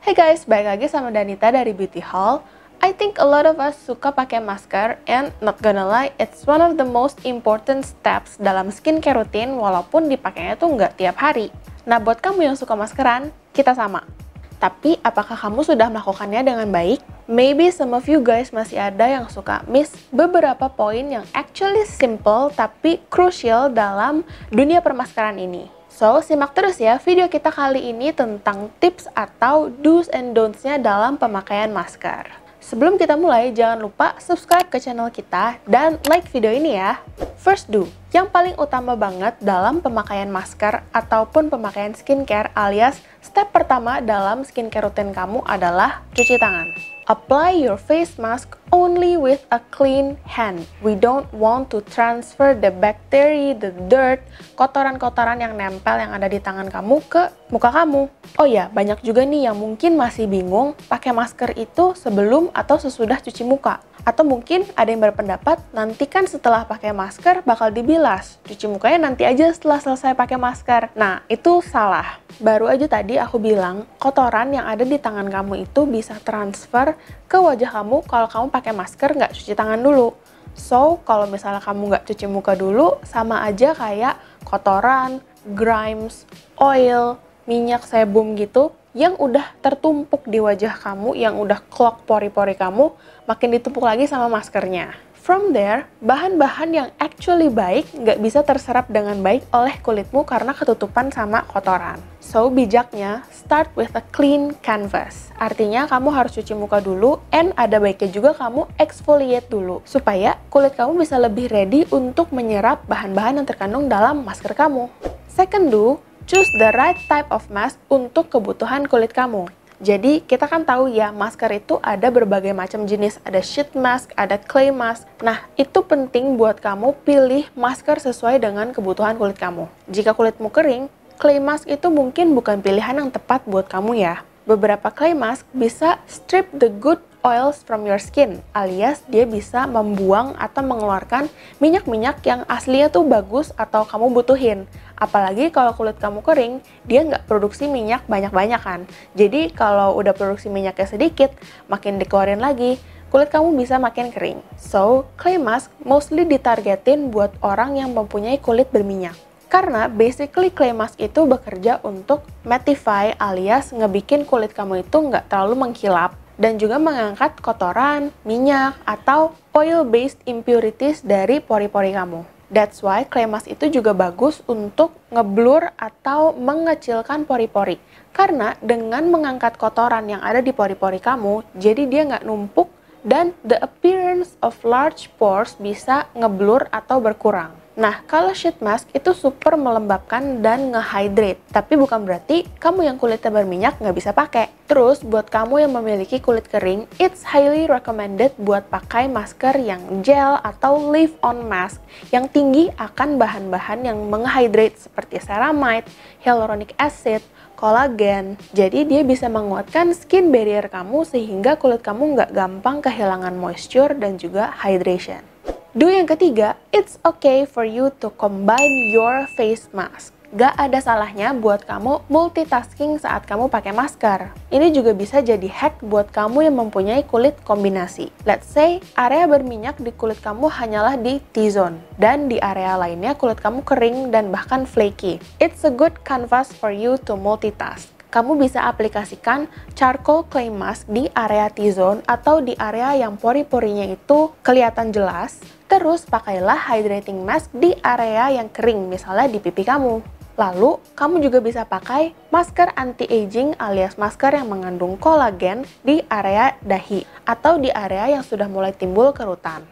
Hey guys, balik lagi sama Danita dari Beauty Hall. I think a lot of us suka pakai masker and not gonna lie, it's one of the most important steps dalam skincare routine walaupun dipakainya tuh nggak tiap hari. Nah buat kamu yang suka maskeran, kita sama. Tapi apakah kamu sudah melakukannya dengan baik? Maybe some of you guys masih ada yang suka miss beberapa poin yang actually simple tapi crucial dalam dunia permaskeran ini. So, simak terus ya video kita kali ini tentang tips atau do's and don'ts-nya dalam pemakaian masker. Sebelum kita mulai, jangan lupa subscribe ke channel kita dan like video ini ya. First do, yang paling utama banget dalam pemakaian masker ataupun pemakaian skincare alias step pertama dalam skincare rutin kamu adalah cuci tangan. Apply your face mask only with a clean hand. We don't want to transfer the bacteria, the dirt, kotoran-kotoran yang nempel yang ada di tangan kamu ke muka kamu. Oh ya, banyak juga nih yang mungkin masih bingung pakai masker itu sebelum atau sesudah cuci muka. Atau mungkin ada yang berpendapat, nanti kan setelah pakai masker bakal dibilas. Cuci mukanya nanti aja setelah selesai pakai masker. Nah, itu salah. Baru aja tadi aku bilang, kotoran yang ada di tangan kamu itu bisa transfer ke wajah kamu kalau kamu pakai masker nggak cuci tangan dulu. So, kalau misalnya kamu nggak cuci muka dulu, sama aja kayak kotoran, grimes, oil, minyak sebum gitu yang udah tertumpuk di wajah kamu, yang udah clog pori-pori kamu, makin ditumpuk lagi sama maskernya. From there, bahan-bahan yang actually baik nggak bisa terserap dengan baik oleh kulitmu karena ketutupan sama kotoran. So, bijaknya, start with a clean canvas. Artinya, kamu harus cuci muka dulu, and ada baiknya juga kamu exfoliate dulu, supaya kulit kamu bisa lebih ready untuk menyerap bahan-bahan yang terkandung dalam masker kamu. Second do, Choose the right type of mask untuk kebutuhan kulit kamu. Jadi kita kan tahu ya masker itu ada berbagai macam jenis, ada sheet mask, ada clay mask. Nah itu penting buat kamu pilih masker sesuai dengan kebutuhan kulit kamu. Jika kulitmu kering, clay mask itu mungkin bukan pilihan yang tepat buat kamu ya. Beberapa clay mask bisa strip the good oils from your skin, alias dia bisa membuang atau mengeluarkan minyak-minyak yang aslinya tuh bagus atau kamu butuhin. Apalagi kalau kulit kamu kering, dia nggak produksi minyak banyak-banyak kan. Jadi kalau udah produksi minyaknya sedikit, makin dikeluarin lagi, kulit kamu bisa makin kering. So, clay mask mostly ditargetin buat orang yang mempunyai kulit berminyak. Karena basically clay mask itu bekerja untuk mattify alias ngebikin kulit kamu itu nggak terlalu mengkilap dan juga mengangkat kotoran, minyak, atau oil-based impurities dari pori-pori kamu. That's why clay mask itu juga bagus untuk ngeblur atau mengecilkan pori-pori. Karena dengan mengangkat kotoran yang ada di pori-pori kamu, jadi dia nggak numpuk dan the appearance of large pores bisa ngeblur atau berkurang. Nah, kalau sheet mask itu super melembabkan dan ngehydrate, tapi bukan berarti kamu yang kulitnya berminyak nggak bisa pakai. Terus, buat kamu yang memiliki kulit kering, it's highly recommended buat pakai masker yang gel atau leave-on mask yang tinggi akan bahan-bahan yang menghydrate seperti ceramide, hyaluronic acid, kolagen. Jadi dia bisa menguatkan skin barrier kamu sehingga kulit kamu nggak gampang kehilangan moisture dan juga hydration. Do yang ketiga, it's okay for you to combine your face mask. Gak ada salahnya buat kamu multitasking saat kamu pakai masker. Ini juga bisa jadi hack buat kamu yang mempunyai kulit kombinasi. Let's say, area berminyak di kulit kamu hanyalah di T-zone, dan di area lainnya kulit kamu kering dan bahkan flaky. It's a good canvas for you to multitask kamu bisa aplikasikan charcoal clay mask di area T-zone atau di area yang pori-porinya itu kelihatan jelas. Terus pakailah hydrating mask di area yang kering, misalnya di pipi kamu. Lalu, kamu juga bisa pakai masker anti-aging alias masker yang mengandung kolagen di area dahi atau di area yang sudah mulai timbul kerutan.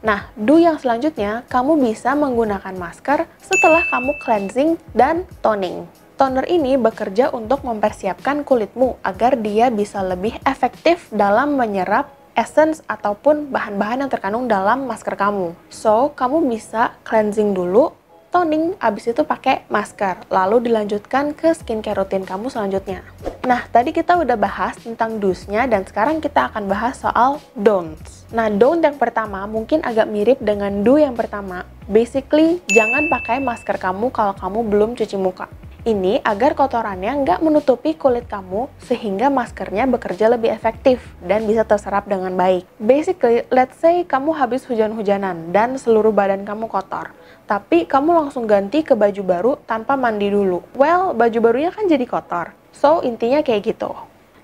Nah, do yang selanjutnya, kamu bisa menggunakan masker setelah kamu cleansing dan toning. Toner ini bekerja untuk mempersiapkan kulitmu agar dia bisa lebih efektif dalam menyerap essence ataupun bahan-bahan yang terkandung dalam masker kamu. So, kamu bisa cleansing dulu, toning, abis itu pakai masker, lalu dilanjutkan ke skincare rutin kamu selanjutnya. Nah, tadi kita udah bahas tentang dos dan sekarang kita akan bahas soal don'ts. Nah, don't yang pertama mungkin agak mirip dengan do yang pertama. Basically, jangan pakai masker kamu kalau kamu belum cuci muka. Ini agar kotorannya nggak menutupi kulit kamu sehingga maskernya bekerja lebih efektif dan bisa terserap dengan baik. Basically, let's say kamu habis hujan-hujanan dan seluruh badan kamu kotor, tapi kamu langsung ganti ke baju baru tanpa mandi dulu. Well, baju barunya kan jadi kotor. So, intinya kayak gitu.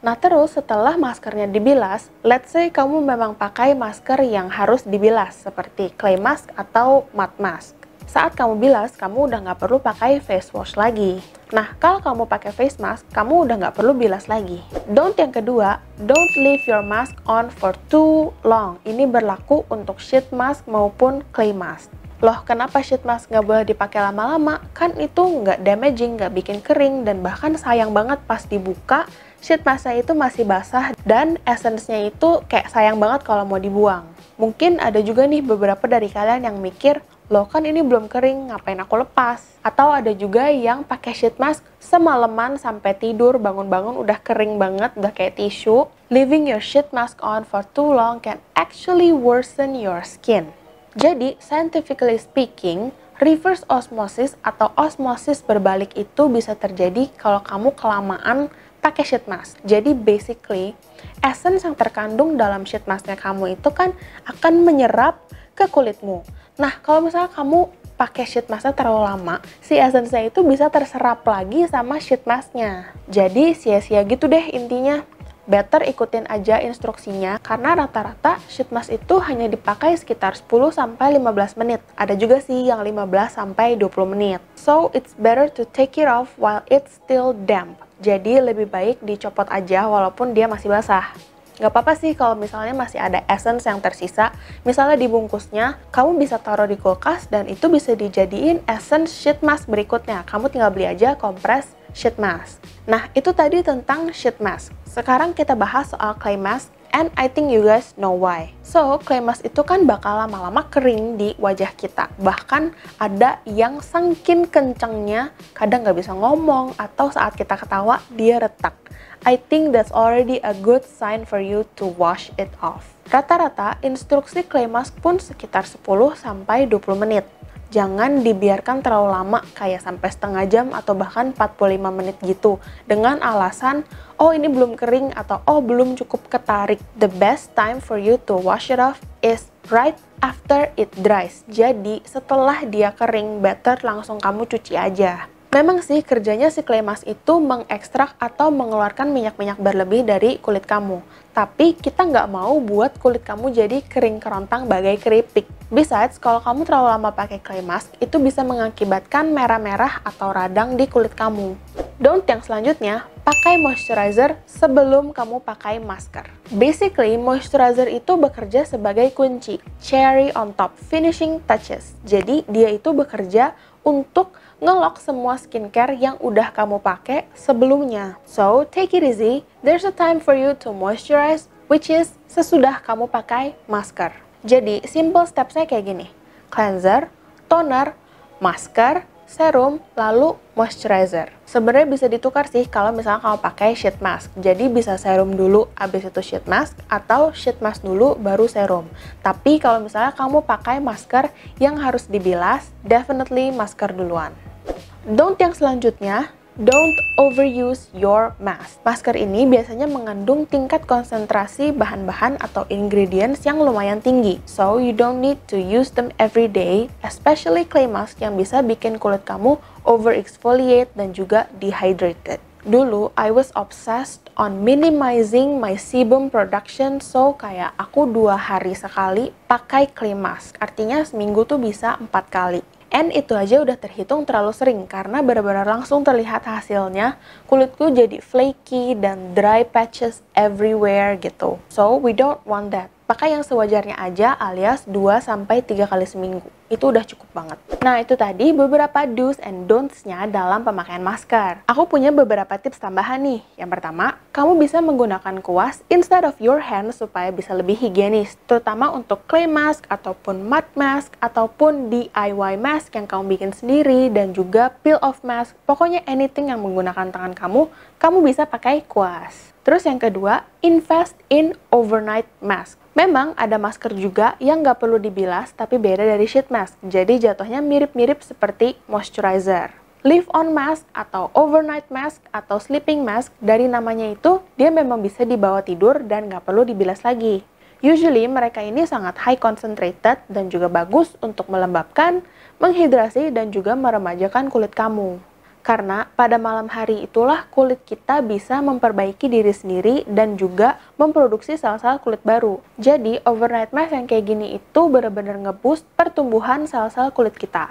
Nah terus setelah maskernya dibilas, let's say kamu memang pakai masker yang harus dibilas seperti clay mask atau matte mask. Saat kamu bilas, kamu udah nggak perlu pakai face wash lagi. Nah, kalau kamu pakai face mask, kamu udah nggak perlu bilas lagi. Don't yang kedua, don't leave your mask on for too long. Ini berlaku untuk sheet mask maupun clay mask. Loh, kenapa sheet mask nggak boleh dipakai lama-lama? Kan itu nggak damaging, nggak bikin kering, dan bahkan sayang banget pas dibuka, sheet masknya itu masih basah dan essence-nya itu kayak sayang banget kalau mau dibuang. Mungkin ada juga nih beberapa dari kalian yang mikir, loh kan ini belum kering, ngapain aku lepas? Atau ada juga yang pakai sheet mask semalaman sampai tidur, bangun-bangun udah kering banget, udah kayak tisu. Leaving your sheet mask on for too long can actually worsen your skin. Jadi, scientifically speaking, reverse osmosis atau osmosis berbalik itu bisa terjadi kalau kamu kelamaan pakai sheet mask. Jadi basically, essence yang terkandung dalam sheet masknya kamu itu kan akan menyerap ke kulitmu. Nah, kalau misalnya kamu pakai sheet masknya terlalu lama, si essence-nya itu bisa terserap lagi sama sheet masknya. Jadi sia-sia gitu deh intinya. Better ikutin aja instruksinya karena rata-rata sheet mask itu hanya dipakai sekitar 10 15 menit. Ada juga sih yang 15 sampai 20 menit. So it's better to take it off while it's still damp. Jadi lebih baik dicopot aja walaupun dia masih basah nggak apa-apa sih kalau misalnya masih ada essence yang tersisa, misalnya dibungkusnya, kamu bisa taruh di kulkas dan itu bisa dijadiin essence sheet mask berikutnya. Kamu tinggal beli aja kompres sheet mask. Nah, itu tadi tentang sheet mask. Sekarang kita bahas soal clay mask and I think you guys know why. So, clay mask itu kan bakal lama-lama kering di wajah kita. Bahkan ada yang sangkin kencengnya, kadang nggak bisa ngomong, atau saat kita ketawa, dia retak. I think that's already a good sign for you to wash it off. Rata-rata instruksi clay mask pun sekitar 10 20 menit. Jangan dibiarkan terlalu lama kayak sampai setengah jam atau bahkan 45 menit gitu dengan alasan oh ini belum kering atau oh belum cukup ketarik. The best time for you to wash it off is right after it dries. Jadi setelah dia kering, better langsung kamu cuci aja. Memang sih kerjanya si clay mask itu mengekstrak atau mengeluarkan minyak-minyak berlebih dari kulit kamu. Tapi kita nggak mau buat kulit kamu jadi kering kerontang bagai keripik. Besides, kalau kamu terlalu lama pakai clay mask, itu bisa mengakibatkan merah-merah atau radang di kulit kamu. Don't yang selanjutnya, pakai moisturizer sebelum kamu pakai masker. Basically, moisturizer itu bekerja sebagai kunci, cherry on top, finishing touches. Jadi, dia itu bekerja untuk ngelok semua skincare yang udah kamu pakai sebelumnya. So, take it easy. There's a time for you to moisturize, which is sesudah kamu pakai masker. Jadi, simple stepsnya kayak gini. Cleanser, toner, masker, serum, lalu moisturizer. Sebenarnya bisa ditukar sih kalau misalnya kamu pakai sheet mask. Jadi bisa serum dulu abis itu sheet mask atau sheet mask dulu baru serum. Tapi kalau misalnya kamu pakai masker yang harus dibilas, definitely masker duluan. Don't yang selanjutnya, Don't overuse your mask. Masker ini biasanya mengandung tingkat konsentrasi bahan-bahan atau ingredients yang lumayan tinggi. So, you don't need to use them every day, especially clay mask yang bisa bikin kulit kamu over exfoliate dan juga dehydrated. Dulu, I was obsessed on minimizing my sebum production, so kayak aku dua hari sekali pakai clay mask. Artinya seminggu tuh bisa empat kali. And itu aja udah terhitung terlalu sering karena benar-benar langsung terlihat hasilnya kulitku jadi flaky dan dry patches everywhere gitu. So we don't want that. Pakai yang sewajarnya aja alias 2-3 kali seminggu. Itu udah cukup banget. Nah itu tadi beberapa do's and don'ts-nya dalam pemakaian masker. Aku punya beberapa tips tambahan nih. Yang pertama, kamu bisa menggunakan kuas instead of your hand supaya bisa lebih higienis. Terutama untuk clay mask, ataupun mud mask, ataupun DIY mask yang kamu bikin sendiri, dan juga peel off mask. Pokoknya anything yang menggunakan tangan kamu, kamu bisa pakai kuas. Terus yang kedua, invest in overnight mask. Memang ada masker juga yang nggak perlu dibilas tapi beda dari sheet mask, jadi jatuhnya mirip-mirip seperti moisturizer. Leave-on mask atau overnight mask atau sleeping mask dari namanya itu dia memang bisa dibawa tidur dan nggak perlu dibilas lagi. Usually mereka ini sangat high concentrated dan juga bagus untuk melembabkan, menghidrasi dan juga meremajakan kulit kamu. Karena pada malam hari itulah kulit kita bisa memperbaiki diri sendiri dan juga memproduksi sel-sel kulit baru. Jadi, overnight mask yang kayak gini itu benar-benar ngeboost pertumbuhan sel-sel kulit kita.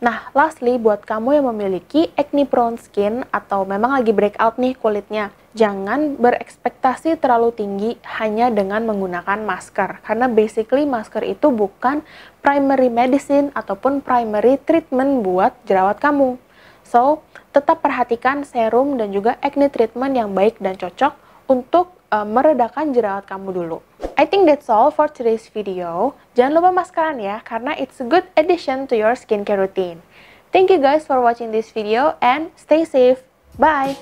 Nah, lastly buat kamu yang memiliki acne prone skin atau memang lagi breakout nih kulitnya, jangan berekspektasi terlalu tinggi hanya dengan menggunakan masker karena basically masker itu bukan primary medicine ataupun primary treatment buat jerawat kamu. So, tetap perhatikan serum dan juga acne treatment yang baik dan cocok untuk uh, meredakan jerawat kamu dulu. I think that's all for today's video. Jangan lupa maskeran ya, karena it's a good addition to your skincare routine. Thank you guys for watching this video and stay safe. Bye!